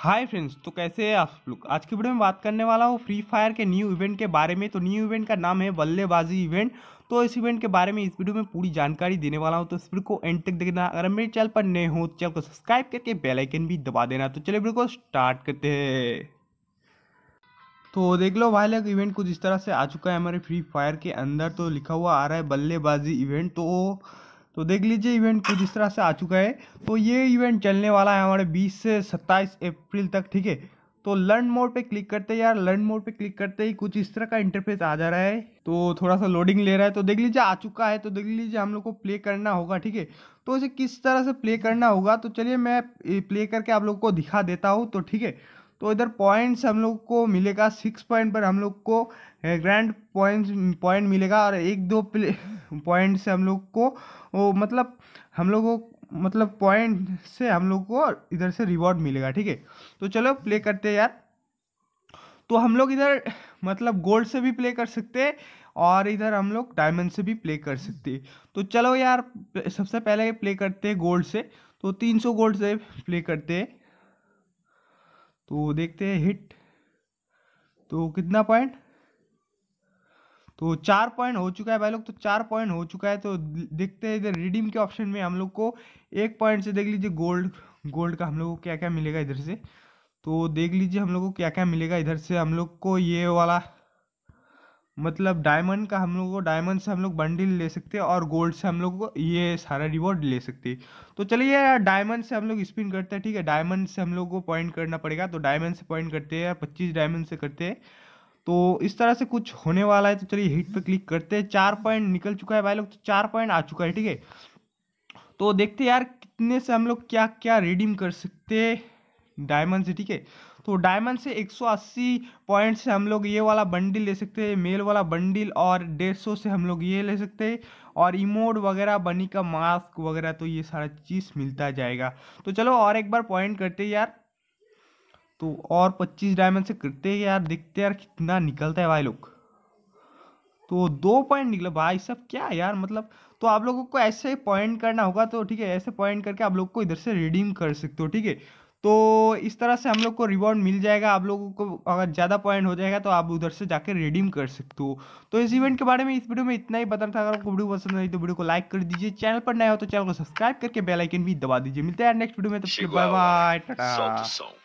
hi friends तो कैसे हैं आप लोग आज की वीडियो में बात करने वाला हूँ फ्री फायर के न्यू इवेंट के बारे में तो न्यू इवेंट का नाम है बल्लेबाजी इवेंट तो इस इवेंट के बारे में इस वीडियो में पूरी जानकारी देने वाला हूँ तो इस वीडियो को एंड तक देखना अगर मेरे चैनल पर नए हो तो चैनल को सब्सक्राइब करके बेलाइकन भी दबा देना तो चलिए वीडियो को स्टार्ट करते हैं तो देख लो भाई लग इवेंट कुछ इस तरह से आ चुका है हमारे फ्री फायर के अंदर तो लिखा हुआ आ रहा है बल्लेबाजी इवेंट तो तो देख लीजिए इवेंट कुछ इस तरह से आ चुका है तो ये इवेंट चलने वाला है हमारे 20 से 27 अप्रैल तक ठीक है तो लर्न मोड पे क्लिक करते ही यार लर्न मोड पे क्लिक करते ही कुछ इस तरह का इंटरफेस आ जा रहा है तो थोड़ा सा लोडिंग ले रहा है तो देख लीजिए आ चुका है तो देख लीजिए हम लोग को प्ले करना होगा ठीक है तो इसे किस तरह से प्ले करना होगा तो चलिए मैं प्ले करके आप लोग को दिखा देता हूँ तो ठीक है तो इधर पॉइंट्स हम लोग को मिलेगा सिक्स पॉइंट पर हम लोग को ग्रैंड पॉइंट पॉइंट मिलेगा और एक दो प्ले पॉइंट से हम लोग को वो मतलब हम लोगों मतलब पॉइंट से हम लोग को इधर से रिवॉर्ड मिलेगा ठीक है तो चलो प्ले करते हैं यार तो हम लोग इधर मतलब गोल्ड से भी प्ले कर सकते हैं और इधर हम लोग डायमंड से भी प्ले कर सकते हैं तो चलो यार सबसे पहले प्ले करते हैं गोल्ड से तो तीन सौ गोल्ड से प्ले करते हैं तो देखते हैं हिट तो कितना पॉइंट तो चार पॉइंट हो चुका है भाई लोग तो चार पॉइंट हो चुका है तो देखते हैं इधर रिडीम के ऑप्शन में हम लोग को एक पॉइंट से देख लीजिए गोल्ड गोल्ड का हम लोग को क्या क्या मिलेगा इधर से तो देख लीजिए हम लोग को क्या क्या मिलेगा इधर से हम लोग को ये वाला मतलब डायमंड का हम लोग को डायमंड से हम लोग बंडल ले सकते हैं और गोल्ड से हम लोग को ये सारा रिवॉर्ड ले सकते हैं तो चलिए डायमंड से हम लोग स्पिन करते हैं ठीक है डायमंड से हम लोग को पॉइंट करना पड़ेगा तो डायमंड से पॉइंट करते हैं पच्चीस डायमंड से करते हैं तो इस तरह से कुछ होने वाला है तो चलिए हिट पे क्लिक करते हैं चार पॉइंट निकल चुका है भाई लोग तो चार पॉइंट आ चुका है ठीक है तो देखते यार कितने से हम लोग क्या क्या रिडीम कर सकते हैं डायमंड से ठीक है तो डायमंड से 180 पॉइंट से हम लोग ये वाला बंडल ले सकते हैं मेल वाला बंडल और 150 से हम लोग ये ले सकते हैं और इमोड वगैरह बनी का मास्क वगैरह तो ये सारा चीज़ मिलता जाएगा तो चलो और एक बार पॉइंट करते यार तो और पच्चीस डायमंड से करते यार देखते यार कितना निकलता है भाई लोग तो दो पॉइंट निकले भाई सब क्या यार मतलब तो आप लोगों को ऐसे पॉइंट करना होगा तो ठीक है ऐसे पॉइंट करके आप लोग को इधर से रिडीम कर सकते हो ठीक है तो इस तरह से हम लोग को रिवॉर्ड मिल जाएगा आप लोगों को अगर ज़्यादा पॉइंट हो जाएगा तो आप उधर से जाकर रिडीम कर सकते हो तो इस इवेंट के बारे में इस वीडियो में इतना ही बताना था अगर आपको वीडियो पसंद आई तो वीडियो को लाइक कर दीजिए चैनल पर नया हो तो चैनल को सब्सक्राइब करके बेल आइकन भी दबा दीजिए मिलते हैं नेक्स्ट वीडियो में तब तो बाय बाय टाटा